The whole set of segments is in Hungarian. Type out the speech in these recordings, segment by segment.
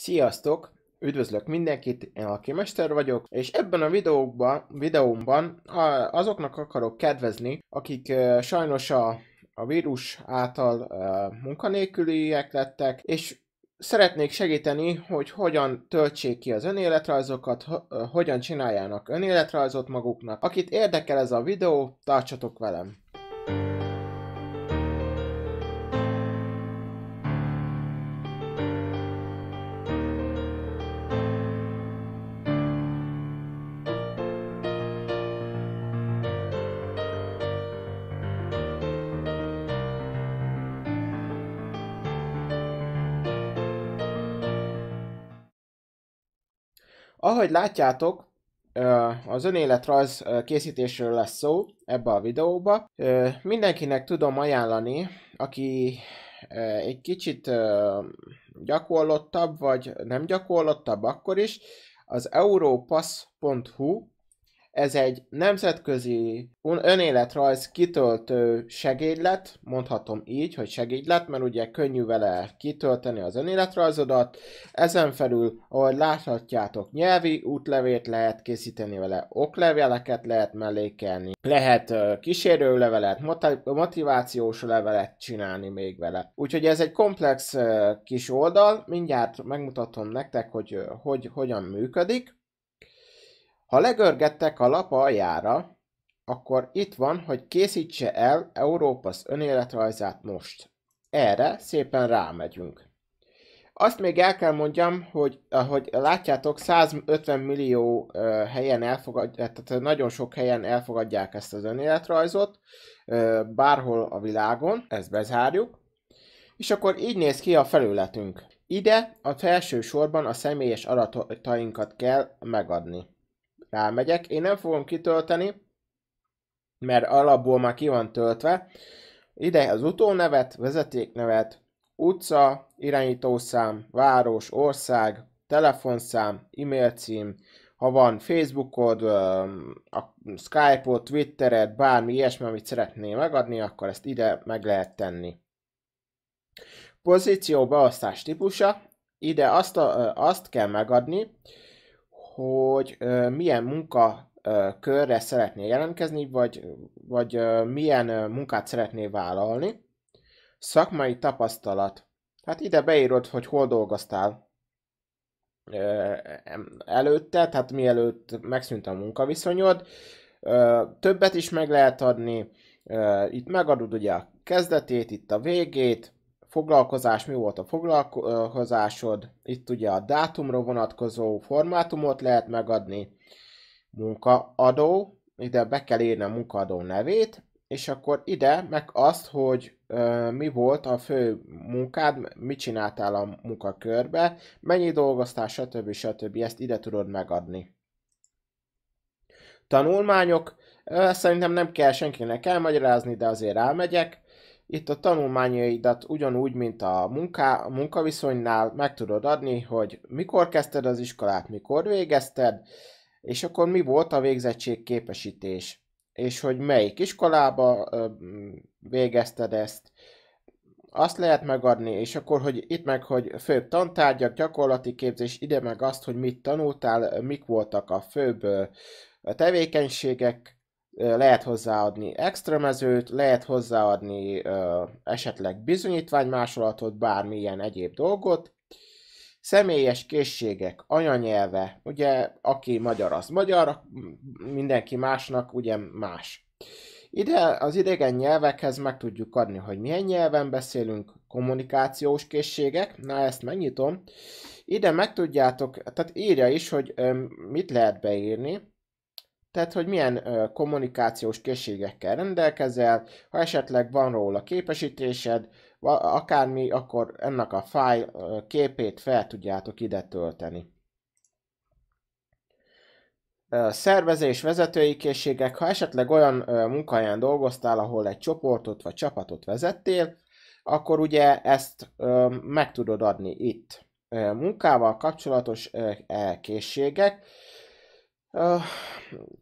Sziasztok! Üdvözlök mindenkit, én Alki Mester vagyok, és ebben a videóban, videómban azoknak akarok kedvezni, akik sajnos a, a vírus által munkanélküliek lettek, és szeretnék segíteni, hogy hogyan töltsék ki az önéletrajzokat, hogyan csináljának önéletrajzot maguknak. Akit érdekel ez a videó, tartsatok velem! Ahogy látjátok, az önéletrajz készítésről lesz szó ebbe a videóba. Mindenkinek tudom ajánlani, aki egy kicsit gyakorlottabb, vagy nem gyakorlottabb akkor is, az europass.hu ez egy nemzetközi önéletrajz kitöltő segédlet, mondhatom így, hogy segédlet, mert ugye könnyű vele kitölteni az önéletrajzodat. Ezen felül, ahogy láthatjátok, nyelvi útlevét lehet készíteni vele, okleveleket lehet mellékelni, lehet kísérőlevelet, motivációs levelet csinálni még vele. Úgyhogy ez egy komplex kis oldal, mindjárt megmutatom nektek, hogy, hogy hogyan működik. Ha legörgettek a lap aljára, akkor itt van, hogy készítse el Európasz önéletrajzát most. Erre szépen rámegyünk. Azt még el kell mondjam, hogy ahogy látjátok, 150 millió helyen elfogadják, tehát nagyon sok helyen elfogadják ezt az önéletrajzot, bárhol a világon, ezt bezárjuk. És akkor így néz ki a felületünk. Ide a felső sorban a személyes adatainkat kell megadni rámegyek, én nem fogom kitölteni, mert alapból már ki van töltve. Ide az utónevet, vezetéknevet, utca, irányítószám, város, ország, telefonszám, e-mail cím, ha van Facebookod, a Skype-od, Twittered, bármi ilyesmi, amit szeretnél megadni, akkor ezt ide meg lehet tenni. Pozíció beosztás típusa, ide azt, a, azt kell megadni, hogy milyen munka körre szeretnél jelentkezni, vagy, vagy milyen munkát szeretnél vállalni. Szakmai tapasztalat. Hát ide beírod, hogy hol dolgoztál előtte, tehát mielőtt megszűnt a munkaviszonyod. Többet is meg lehet adni, itt megadod ugye a kezdetét, itt a végét, foglalkozás, mi volt a foglalkozásod, itt ugye a dátumra vonatkozó formátumot lehet megadni, munkaadó, ide be kell írni a munkaadó nevét, és akkor ide meg azt, hogy ö, mi volt a fő munkád, mit csináltál a munkakörbe, mennyi dolgoztál, stb. stb. Ezt ide tudod megadni. Tanulmányok, ö, szerintem nem kell senkinek elmagyarázni, de azért elmegyek. Itt a tanulmányaidat hát ugyanúgy, mint a, munká, a munkaviszonynál meg tudod adni, hogy mikor kezdted az iskolát, mikor végezted, és akkor mi volt a végzettség képesítés, és hogy melyik iskolába végezted ezt, azt lehet megadni, és akkor, hogy itt meg, hogy főbb tantárgyak, gyakorlati képzés, ide meg azt, hogy mit tanultál, mik voltak a főbb tevékenységek, lehet hozzáadni extra mezőt, lehet hozzáadni ö, esetleg bizonyítványmásolatot, bármilyen egyéb dolgot. Személyes készségek, anyanyelve, ugye aki magyar az magyar, mindenki másnak ugye más. Ide az idegen nyelvekhez meg tudjuk adni, hogy milyen nyelven beszélünk, kommunikációs készségek, na ezt megnyitom. Ide meg tudjátok, tehát írja is, hogy ö, mit lehet beírni, tehát, hogy milyen ö, kommunikációs készségekkel rendelkezel, ha esetleg van róla képesítésed, akármi, akkor ennek a fájl képét fel tudjátok ide tölteni. Szervezés, vezetői készségek, ha esetleg olyan munkahelyen dolgoztál, ahol egy csoportot vagy csapatot vezettél, akkor ugye ezt meg tudod adni itt. Munkával kapcsolatos e, készségek,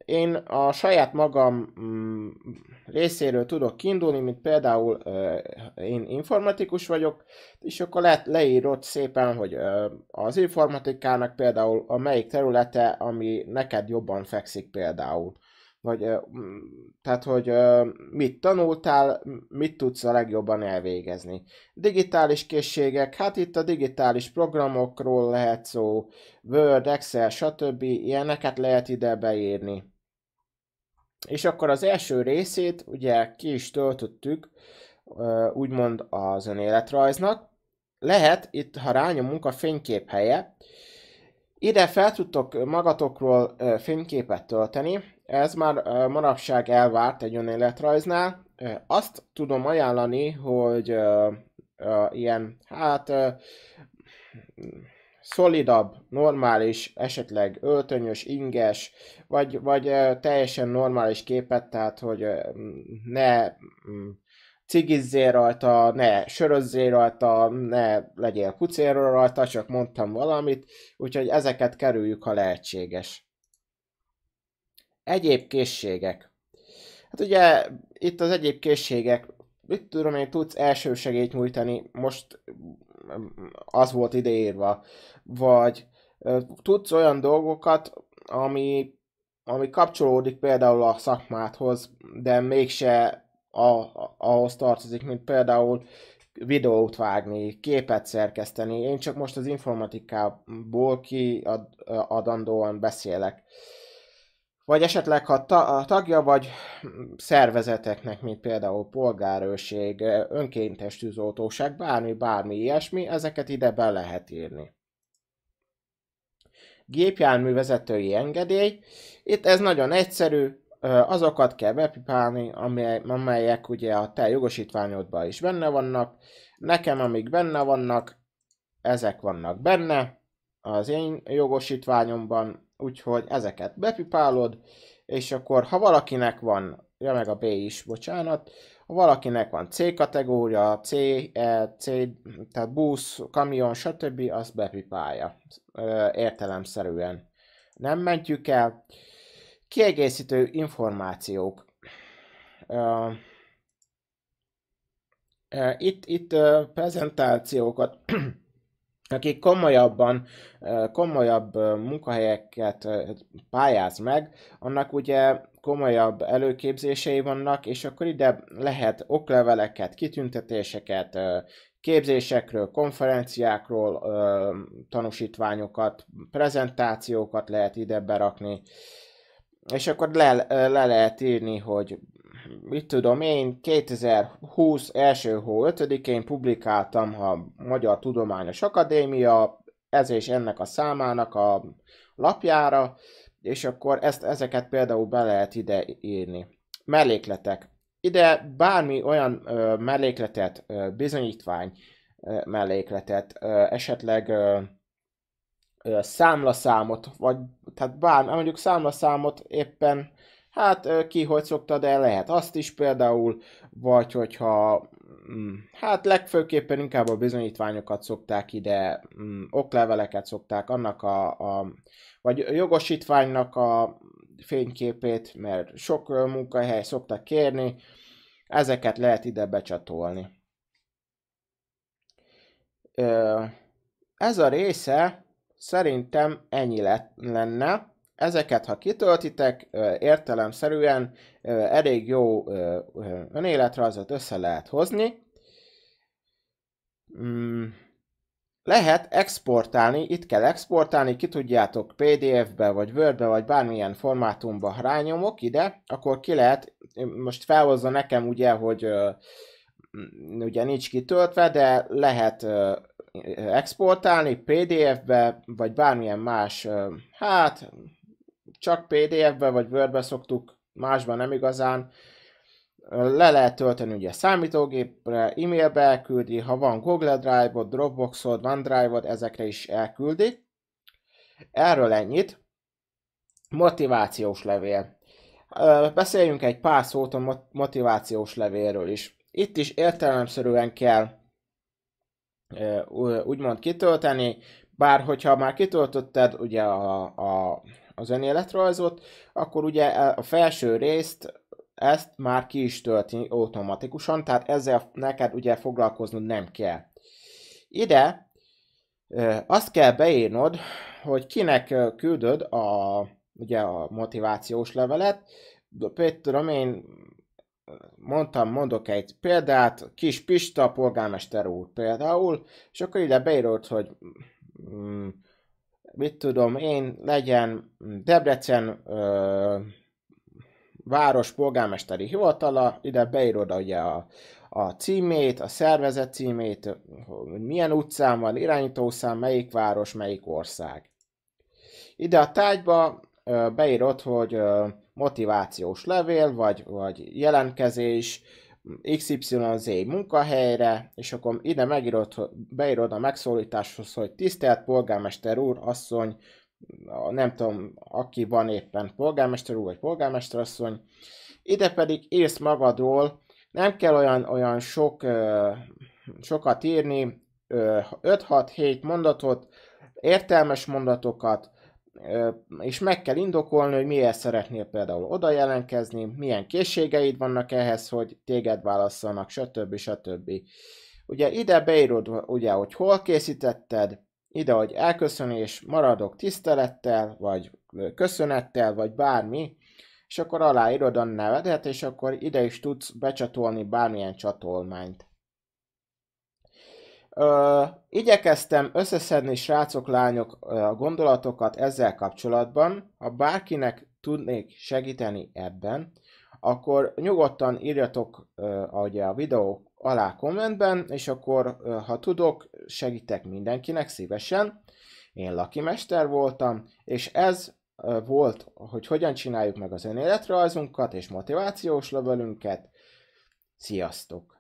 én a saját magam mm, részéről tudok kiindulni, mint például én informatikus vagyok, és akkor le, leírod szépen, hogy az informatikának például a melyik területe, ami neked jobban fekszik például vagy tehát, hogy mit tanultál, mit tudsz a legjobban elvégezni. Digitális készségek, hát itt a digitális programokról lehet szó, Word, Excel, stb. ilyeneket lehet ide beírni. És akkor az első részét ugye ki is töltöttük, úgymond az önéletrajznak. Lehet itt, ha rányomunk a fénykép helye, ide fel tudtok magatokról fényképet tölteni, ez már manapság elvárt egy önéletrajznál. Azt tudom ajánlani, hogy ilyen, hát szolidabb, normális, esetleg öltönyös, inges, vagy, vagy teljesen normális képet, tehát hogy ne mm, cigizzél rajta, ne sörözzél rajta, ne legyél pucérről rajta, csak mondtam valamit, úgyhogy ezeket kerüljük, ha lehetséges. Egyéb készségek. Hát ugye itt az egyéb készségek, mit tudom én, tudsz elsősegélyt nyújtani, most mm, az volt ideírva, vagy tudsz olyan dolgokat, ami, ami kapcsolódik például a szakmádhoz, de mégse a, a, ahhoz tartozik, mint például videót vágni, képet szerkeszteni. Én csak most az informatikából kiadandóan ad, beszélek vagy esetleg ha ta- a tagja vagy szervezeteknek, mint például polgárőrség, önkéntes tűzoltóság, bármi, bármi ilyesmi, ezeket ide be lehet írni. Gépjármű vezetői engedély. Itt ez nagyon egyszerű, azokat kell bepipálni, amelyek, ugye a te jogosítványodban is benne vannak. Nekem, amik benne vannak, ezek vannak benne, az én jogosítványomban, úgyhogy ezeket bepipálod, és akkor ha valakinek van, ja meg a B is, bocsánat, ha valakinek van C kategória, C, E, C, tehát busz, kamion, stb., azt bepipálja értelemszerűen. Nem mentjük el. Kiegészítő információk. Itt, itt prezentációkat akik komolyabban, komolyabb munkahelyeket pályáz meg, annak ugye komolyabb előképzései vannak, és akkor ide lehet okleveleket, kitüntetéseket, képzésekről, konferenciákról tanúsítványokat, prezentációkat lehet ide berakni, és akkor le, le lehet írni, hogy mit tudom én, 2020 első hó 5-én publikáltam a Magyar Tudományos Akadémia, ez és ennek a számának a lapjára, és akkor ezt, ezeket például be lehet ide írni. Mellékletek. Ide bármi olyan ö, mellékletet, ö, bizonyítvány ö, mellékletet, ö, esetleg ö, ö, számlaszámot, vagy tehát bár, mondjuk számlaszámot éppen Hát ki hogy szokta, de lehet azt is például, vagy hogyha mm, hát legfőképpen inkább a bizonyítványokat szokták ide, mm, okleveleket szokták, annak a, a vagy a jogosítványnak a fényképét, mert sok munkahely szoktak kérni, ezeket lehet ide becsatolni. Ez a része szerintem ennyi lett lenne. Ezeket, ha kitöltitek, értelemszerűen elég jó önéletrajzot össze lehet hozni. Mm, lehet exportálni, itt kell exportálni, ki tudjátok PDF-be, vagy Word-be, vagy bármilyen formátumba rányomok ide, akkor ki lehet, most felhozza nekem ugye, hogy mm, ugye nincs kitöltve, de lehet exportálni PDF-be, vagy bármilyen más, hát csak PDF-be vagy Word-be szoktuk, másban nem igazán. Le lehet tölteni ugye számítógépre, e-mailbe elküldi, ha van Google Drive-od, Dropbox-od, OneDrive-od, ezekre is elküldi. Erről ennyit. Motivációs levél. Beszéljünk egy pár szót a motivációs levélről is. Itt is értelemszerűen kell úgymond kitölteni, bár hogyha már kitöltötted ugye a, a az önéletrajzot, akkor ugye e, a felső részt ezt már ki is tölti automatikusan, tehát ezzel neked ugye foglalkoznod nem kell. Ide e, azt kell beírnod, hogy kinek e, küldöd a, ugye a motivációs levelet. Például én mondtam, mondok egy példát, Kis Pista, polgármester úr például, és akkor ide beírod, hogy mm, mit tudom én, legyen Debrecen ö, város polgármesteri hivatala, ide beírod ugye a, a címét, a szervezet címét, milyen utcán van, irányítószám, melyik város, melyik ország. Ide a tárgyba ö, beírod, hogy ö, motivációs levél, vagy, vagy jelentkezés, XYZ munkahelyre, és akkor ide megírod, beírod a megszólításhoz, hogy tisztelt polgármester úr, asszony, nem tudom, aki van éppen polgármester úr vagy polgármester asszony, ide pedig írsz magadról, nem kell olyan, olyan sok, sokat írni, 5-6-7 mondatot, értelmes mondatokat, és meg kell indokolni, hogy miért szeretnél például oda jelentkezni, milyen készségeid vannak ehhez, hogy téged válasszanak, stb. stb. Ugye ide beírod, ugye, hogy hol készítetted, ide, hogy elköszönés, maradok tisztelettel, vagy köszönettel, vagy bármi, és akkor aláírod a nevedet, és akkor ide is tudsz becsatolni bármilyen csatolmányt. Ö, igyekeztem összeszedni srácok, lányok a gondolatokat ezzel kapcsolatban. Ha bárkinek tudnék segíteni ebben, akkor nyugodtan írjatok ö, ugye a videó alá kommentben, és akkor, ö, ha tudok, segítek mindenkinek szívesen. Én lakimester voltam, és ez ö, volt, hogy hogyan csináljuk meg az önéletrajzunkat és motivációs levelünket. Sziasztok!